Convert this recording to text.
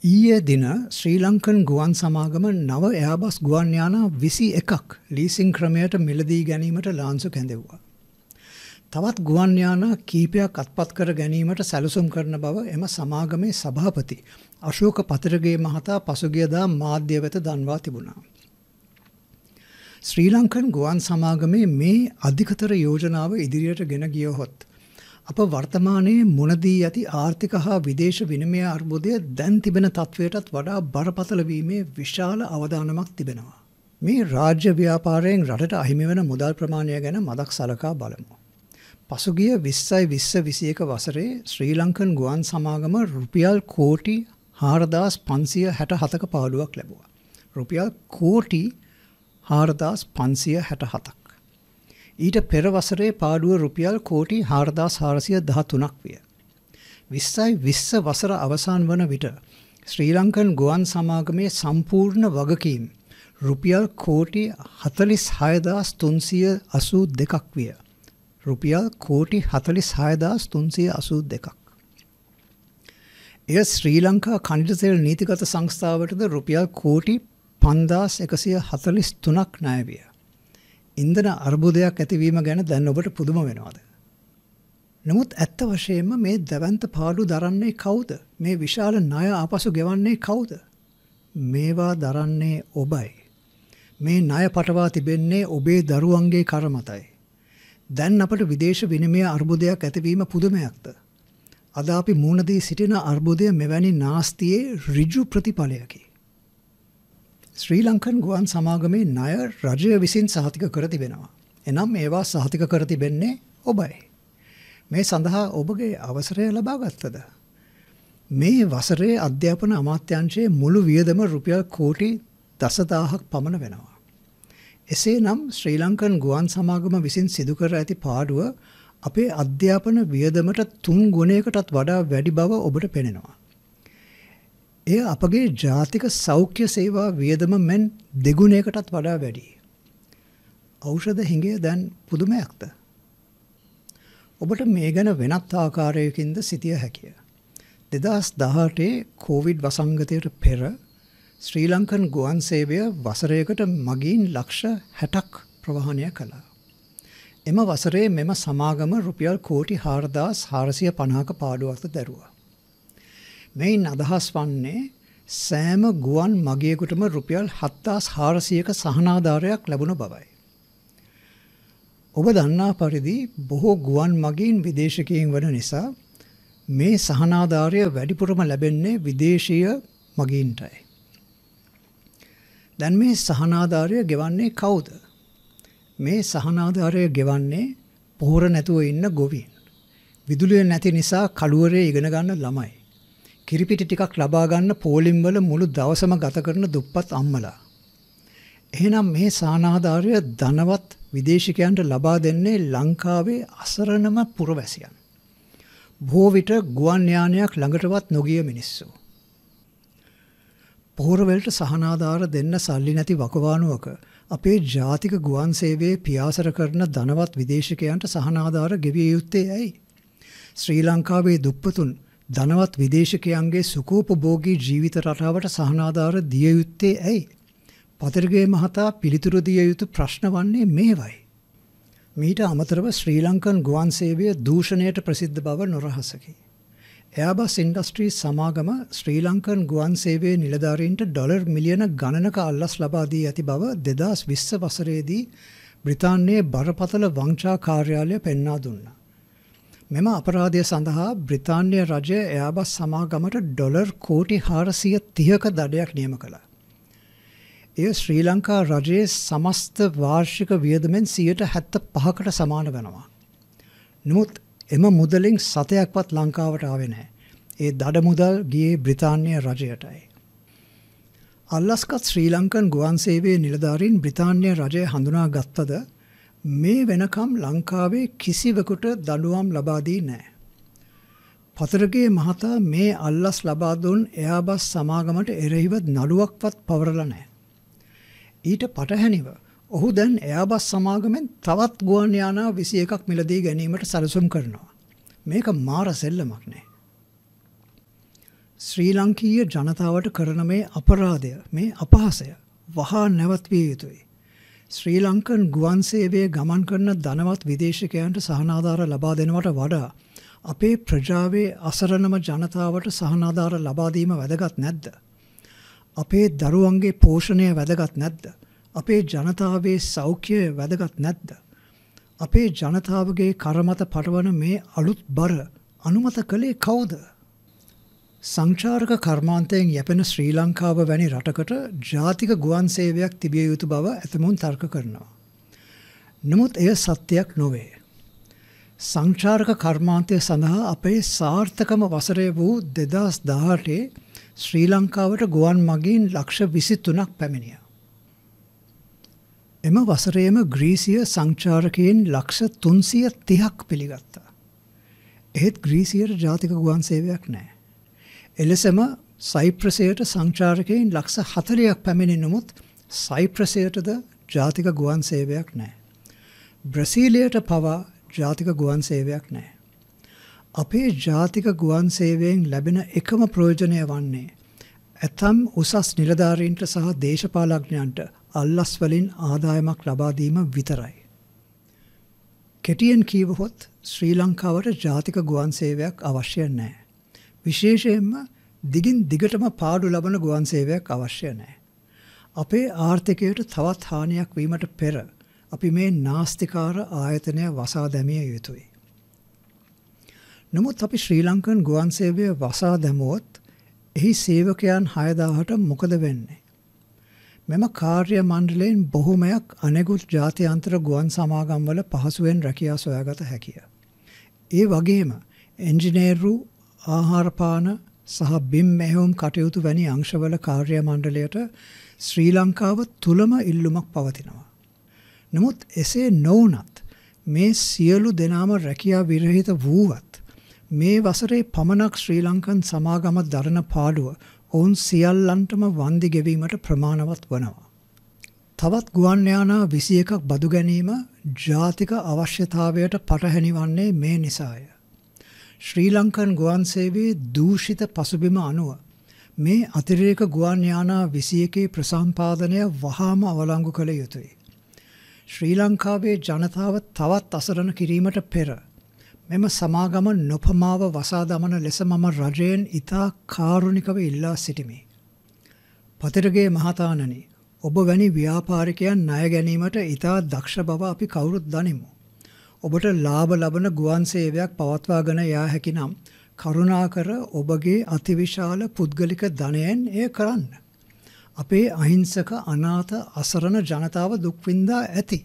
ඊයේ දින ශ්‍රී ලංකන් ගුවන් සමාගම නව එයාබස් ගුවන් යාන 21ක් ලීසින් ක්‍රමයට මිලදී ගැනීමට ලාංසු කැඳෙව්වා. තවත් ගුවන් යාන කීපයක් අත්පත් කර ගැනීමට සැලසුම් කරන බව එම සමාගමේ සභාපති අශෝක පතරගේ මහතා පසුගියදා මාධ්‍ය වෙත දන්වා තිබුණා. ශ්‍රී ලංකන් ගුවන් සමාගමේ මේ අධිකතර යෝජනාව ඉදිරියට ගෙන ගියහොත් අප වර්තමානයේ මුණදී ඇති ආර්ථික හා විදේශ විනිමය අර්බුදය දැන් තිබෙන තත්ත්වයටත් වඩා බරපතල වීමේ විශාල අවදානමක් තිබෙනවා. මේ රාජ්‍ය ව්‍යාපාරයෙන් රටට අහිමි වන මුදල් ප්‍රමාණය ගැන මදක් සලකා බලමු. පසුගිය 20යි 20 21 වසරේ ශ්‍රී ලංකන් ගුවන් සමාගම රුපියල් කෝටි 4567ක පාඩුවක් ලැබුවා. රුපියල් කෝටි 4567ක්. ඊට පෙර වසරේ පාඩුව රුපියල් කෝටි 4413ක් විය. 20යි 20 වසර අවසන් වන විට ශ්‍රී ලංකන් ගුවන් සමාගමේ සම්පූර්ණ වගකීම් රුපියල් කෝටි 46382ක් විය. රුපියල් කෝටි 46382ක්. එය ශ්‍රී ලංකා කණ්ඩිත තෙල් නීතිගත සංස්ථාවටද රුපියල් කෝටි 5143ක් ණය විය. ඉන්ධන අර්බුදයක් ඇතිවීම ගැන දැන් ඔබට පුදුම වෙනවාද? නමුත් ඇත්ත වශයෙන්ම මේ දැවැන්ත පාඩු දරන්නේ කවුද? මේ විශාල ණය ආපසු ගෙවන්නේ කවුද? මේවා දරන්නේ ඔබයි. මේ ණය පටවා තිබෙන්නේ ඔබේ දරුවන්ගේ කර මතයි. දැන් අපට විදේශ විනිමය අර්බුදයක් ඇතිවීම පුදුමයක්ද? අද අපි මුහුණ දී සිටින අර්බුදය මෙවැනි නාස්තියේ ඍජු ප්‍රතිඵලයකි. ශ්‍රී ලංකන් ගුවන් සමාගමේ ණය රජය විසින් සහතික කර තිබෙනවා. එනම් ඒවා සහතික කර තිබෙන්නේ ඔබයි. මේ සඳහා ඔබගේ අවසරය ලබා ගත්තද? මේ වසරේ අධ්‍යාපන අමාත්‍යාංශයේ මුළු වියදම රුපියල් කෝටි දසදාහක් පමණ වෙනවා. එසේනම් ශ්‍රී ලංකන් ගුවන් සමාගම විසින් සිදු කර ඇති පාඩුව අපේ අධ්‍යාපන වියදමට තුන් ගුණයකටත් වඩා වැඩි බව ඔබට පෙනෙනවා. එය අපගේ ජාතික සෞඛ්‍ය සේවා වියදම මෙන් දෙගුණයකටත් වඩා වැඩි. ඖෂධ හිඟය දැන් පුදුමයක්ද? ඔබට මේ ගැන වෙනත් ආකාරයකින්ද සිතිය හැකිය. 2018 කොවිඩ් වසංගතයට පෙර ශ්‍රී ලංකන් ගුවන් සේවය වසරයකට මගින් ලක්ෂ 60ක් ප්‍රවාහනය කළා. එම වසරේ මෙම සමාගම රුපියල් කෝටි 4450ක පාඩුවක් දැරුවා. මෙයින් අදහස් වන්නේ සෑම ගුවන් මගියෙකුටම රුපියල් 7400ක සහනාධාරයක් ලැබුණ බවයි. ඔබ දන්නා පරිදි බොහෝ ගුවන් මගීන් විදේශිකයින් වන නිසා මේ සහනාධාරය වැඩිපුරම ලැබෙන්නේ විදේශීය මගීන්ටයි. දැන් මේ සහනාධාරය ගෙවන්නේ කවුද? මේ සහනාධාරය ගෙවන්නේ පොහොර නැතුව ඉන්න ගොවීන්. විදුලිය නැති නිසා කළුවරේ ඉගෙන ගන්න ළමයි. කිරිපිටි ටිකක් ලබා ගන්න පෝලිම් වල මුළු දවසම ගත කරන දුප්පත් අම්මලා. එහෙනම් මේ සානාධාරය ධනවත් විදේශිකයන්ට ලබා දෙන්නේ ලංකාවේ අසරණම පුරවැසියන්. බොහෝ විට ගුවන් යානයක් ළඟටවත් නොගිය මිනිස්සු. පොහොරවලට සහනාධාර දෙන්න සල්ලි නැති වකවානුවක අපේ ජාතික ගුවන් සේවයේ පියාසර කරන ධනවත් විදේශිකයන්ට සහනාධාර ගෙවිය යුත්තේ ඇයි? ශ්‍රී ලංකාවේ දුප්පතුන් ධනවත් විදේශකයන්ගේ සුඛෝපභෝගී ජීවිත රටාවට සහනාධාර දිය යුත්තේ ඇයි? පතරගේ මහතා පිළිතුරු දිය යුතු ප්‍රශ්න වන්නේ මේවයි. මීට අමතරව ශ්‍රී ලංකන් ගුවන් සේවය දූෂණයට ප්‍රසිද්ධ බව නොරහසකි. Airbus Industries සමාගම ශ්‍රී ලංකන් ගුවන් සේවයේ නිලධාරීන්ට ඩොලර් මිලියන ගණනක අල්ලස් ලබා දී ඇති බව 2020 වසරේදී බ්‍රිතාන්‍යයේ බරපතල වංචා කාර්යාලය පෙන්වා දුන්නා. මෙම අපරාධය සඳහා බ්‍රිතාන්‍ය රජය එයාබස් සමාගමට ඩොලර් කෝටි හාරසිය තිහක දඩයක් නියම කළා. එය ශ්‍රී ලංකා රජයේ සමස්ත වාර්ෂික වියදමෙන් සියයට හැත්ත පහකට සමාන වෙනවා. නමුත් එම මුදලින් සතයක්වත් ලංකාවට ආවෙනෑ. ඒ දඩ මුදල් ගියේ බ්‍රිතාන්‍ය රජයටයි. අල්ලස්කත් ශ්‍රී ලංකන් ගුවන්සේවේ නිලධාරීන් බ්‍රිතාන්‍ය රජය හඳුනා ගත්තද මේ වෙනකම් ලංකාවේ කිසිවෙකුට දඩුවම් ලබා දී නැහැ. පතරගේ මහතා මේ අල්ලස් ලබා දුන් එයාබස් සමාගමට එරෙහිව නඩුවක්වත් පවරලා නැහැ. ඊට පටහැනිව ඔහු දැන් එයාබස් සමාගමෙන් තවත් ගුවන් යානා 21ක් මිලදී ගැනීමට සැලසුම් කරනවා. මේක මාර සෙල්ලමක් නේ. ශ්‍රී ලංකීය ජනතාවට කරන මේ අපරාධය මේ අපහාසය වහා නැවත්විය යුතුයි. ශ්‍රී ලංකන් ගුවන් සේවයේ ගමන් කරන ධනවත් විදේශිකයන්ට සහනාධාර ලබා දෙනවට වඩා අපේ ප්‍රජාවේ අසරණම ජනතාවට සහනාධාර ලබා දීම වැදගත් නැද්ද? අපේ දරුවන්ගේ පෝෂණය වැදගත් නැද්ද? අපේ ජනතාවේ සෞඛ්‍යය වැදගත් නැද්ද? අපේ ජනතාවගේ කරමත පටවන මේ අලුත් බර අනුමත කළේ කවුද? සංචාරක කර්මාන්තයෙන් යැපෙන ශ්‍රී ලංකාව වැනි රටකට ජාතික ගුවන් සේවයක් තිබිය යුතු බව ඇතමුන් තර්ක කරනවා. නමුත් එය සත්‍යයක් නොවේ. සංචාරක කර්මාන්තය සඳහා අපේ සාර්ථකම වසරය වූ දෙදස් දාහටේ ශ්‍රී ලංකාවට ගුවන් මගින් ලක්ෂ විසි තුනක් පැමිණිය. එම වසරේම ග්‍රීසිය සංචාරකයෙන් ලක්ෂ තුන්සිය තිහක් පිළිගත්තා. එහෙත් ග්‍රීසියට ජාතික ගුවන් සේවයක් නෑ. එලෙසම සයිප්‍රසයට සංචාරකයින් ලක්ෂ 40ක් පැමිණි නමුත් සයිප්‍රසයටද ජාතික ගුවන් සේවයක් නැහැ. බ්‍රසීලියට පවා ජාතික ගුවන් සේවයක් නැහැ. අපේ ජාතික ගුවන් සේවයෙන් ලැබෙන එකම ප්‍රයෝජනය වන්නේ ඇතම් උසස් නිලධාරීන්ට සහ දේශපාලඥයන්ට අල්ලස් වලින් ආදායමක් ලබා දීම විතරයි. කෙටියෙන් කීවහොත් ශ්‍රී ලංකාවට ජාතික ගුවන් සේවයක් අවශ්‍ය නැහැ. විශේෂයෙන්ම දිගින් දිගටම පාඩු ලබන ගුවන් සේවයක් අවශ්‍ය නැහැ. අපේ ආර්ථිකයට තවත් හානියක් වීමට පෙර අපි මේ නාස්තිකාර ආයතනය වසා දැමිය යුතුයි. නමුත් අපි ශ්‍රී ලංකන් ගුවන් සේවය වසා දැමුවොත් එහි සේවකයන් 6000ට මොකද වෙන්නේ? මෙම කාර්ය මණ්ඩලයෙන් බොහොමයක් අනෙකුත් ජාත්‍යන්තර ගුවන් සමාගම්වල පහසුවෙන් රැකියා සොයාගත හැකිය. ඒ වගේම එන්ජිනේරු ආහාරපාන සහ බිම් ඇහුම් කටයුතු වැනි අංශවල කාර්ය මණ්ඩලයට ශ්‍රී ලංකාව තුලම ඉල්ලුමක් පවතිනවා. නමුත් එසේ නොවුනත් මේ සියලු දෙනාම රැකියා විරහිත වූවත් මේ වසරේ පමණක් ශ්‍රී ලංකන් සමාගම දරන පාඩුව ඔවුන් සියල්ලන්ටම වන්දි ගෙවීමට ප්‍රමාණවත් වනවා. තවත් ගුවන් යානා 21ක් බදු ගැනීම ජාතික අවශ්‍යතාවයට පටහැනි වන්නේ මේ නිසාය. ශ්‍රී ලංකන් ගුවන් සේවයේ දූෂිත පසුබිම අනුව මේ අතිරේක ගුවන් යානා 21 ප්‍රසම්පාදනය වහාම අවලංගු කළ යුතුය. ශ්‍රී ලංකාවේ ජනතාව තවත් අසරණ කිරීමට පෙර මෙම සමාගම නොපමාව වසා දමන ලෙස මම රජයෙන් ඉතා කාරුණිකව ඉල්ලා සිටිමි. පතිරගේ මහතානනි ඔබ වැනි ව්‍යාපාරිකයන් ණය ගැනීමට ඉතා දක්ෂ බව අපි කවුරුත් දනිමු. ඔබට ලාභ ලබන ගුවන් සේවයක් පවත්වාගෙන යා හැකිනම් කරුණාකර ඔබගේ අතිවිශාල පුද්ගලික ධනයෙන් එය කරන්න. අපේ අහිංසක අනාථ අසරණ ජනතාව දුක් ඇති.